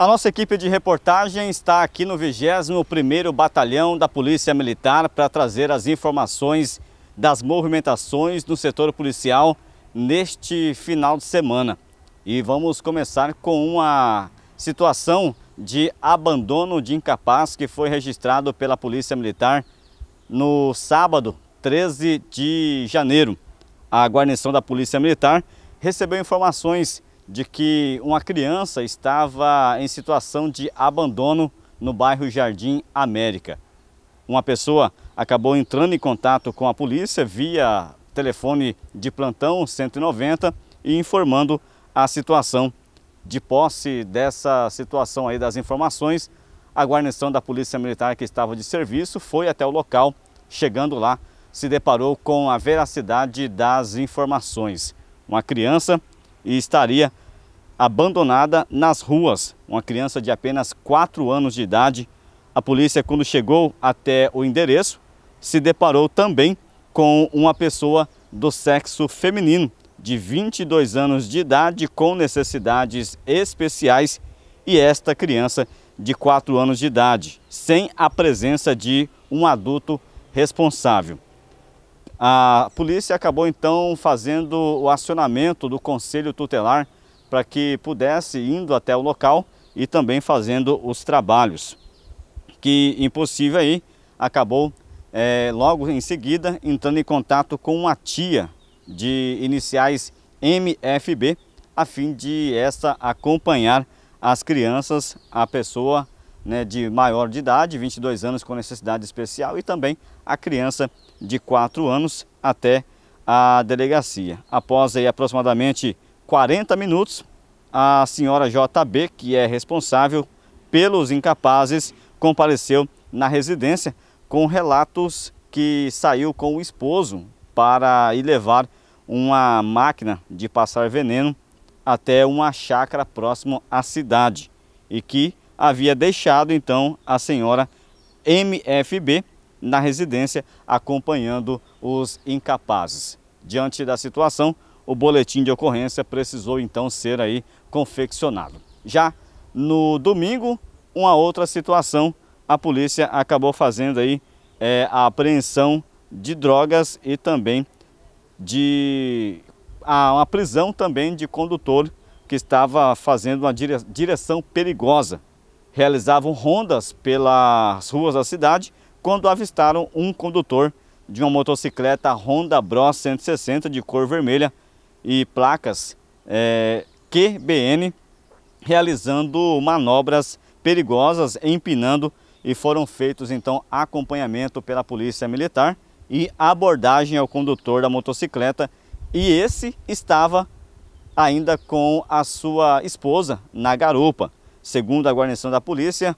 A nossa equipe de reportagem está aqui no 21º Batalhão da Polícia Militar para trazer as informações das movimentações no setor policial neste final de semana. E vamos começar com uma situação de abandono de incapaz que foi registrado pela Polícia Militar no sábado, 13 de janeiro. A guarnição da Polícia Militar recebeu informações de que uma criança estava em situação de abandono no bairro Jardim América. Uma pessoa acabou entrando em contato com a polícia via telefone de plantão 190 e informando a situação. De posse dessa situação aí das informações, a guarnição da Polícia Militar que estava de serviço foi até o local. Chegando lá, se deparou com a veracidade das informações. Uma criança e estaria abandonada nas ruas. Uma criança de apenas 4 anos de idade. A polícia, quando chegou até o endereço, se deparou também com uma pessoa do sexo feminino, de 22 anos de idade, com necessidades especiais, e esta criança de 4 anos de idade, sem a presença de um adulto responsável. A polícia acabou então fazendo o acionamento do conselho tutelar para que pudesse indo até o local e também fazendo os trabalhos. Que impossível aí, acabou é, logo em seguida entrando em contato com uma tia de iniciais MFB, a fim de esta acompanhar as crianças, a pessoa né, de maior de idade, 22 anos com necessidade especial e também a criança de 4 anos até a delegacia. Após aí, aproximadamente 40 minutos, a senhora JB, que é responsável pelos incapazes, compareceu na residência com relatos que saiu com o esposo para ir levar uma máquina de passar veneno até uma chácara próximo à cidade e que havia deixado então a senhora MFB na residência acompanhando os incapazes. Diante da situação, o boletim de ocorrência precisou então ser aí confeccionado. Já no domingo, uma outra situação, a polícia acabou fazendo aí é, a apreensão de drogas e também de a uma prisão também de condutor que estava fazendo uma direção perigosa realizavam rondas pelas ruas da cidade quando avistaram um condutor de uma motocicleta Honda Bros 160 de cor vermelha e placas é, eh, QBN realizando manobras perigosas, empinando e foram feitos então acompanhamento pela polícia militar e abordagem ao condutor da motocicleta e esse estava ainda com a sua esposa na garupa. Segundo a guarnição da polícia,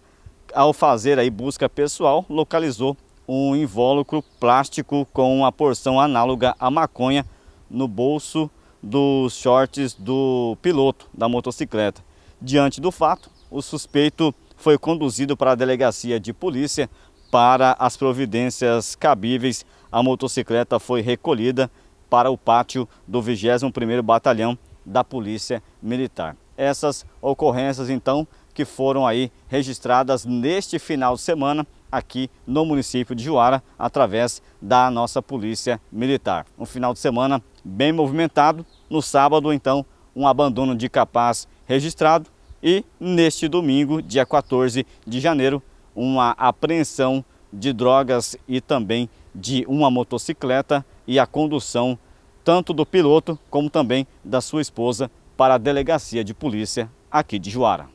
ao fazer aí busca pessoal, localizou um invólucro plástico com uma porção análoga à maconha no bolso dos shorts do piloto da motocicleta. Diante do fato, o suspeito foi conduzido para a delegacia de polícia para as providências cabíveis. A motocicleta foi recolhida para o pátio do 21º Batalhão da Polícia Militar essas ocorrências então que foram aí registradas neste final de semana aqui no município de Juara através da nossa polícia militar. Um final de semana bem movimentado, no sábado então um abandono de capaz registrado e neste domingo, dia 14 de janeiro, uma apreensão de drogas e também de uma motocicleta e a condução tanto do piloto como também da sua esposa para a Delegacia de Polícia aqui de Juara.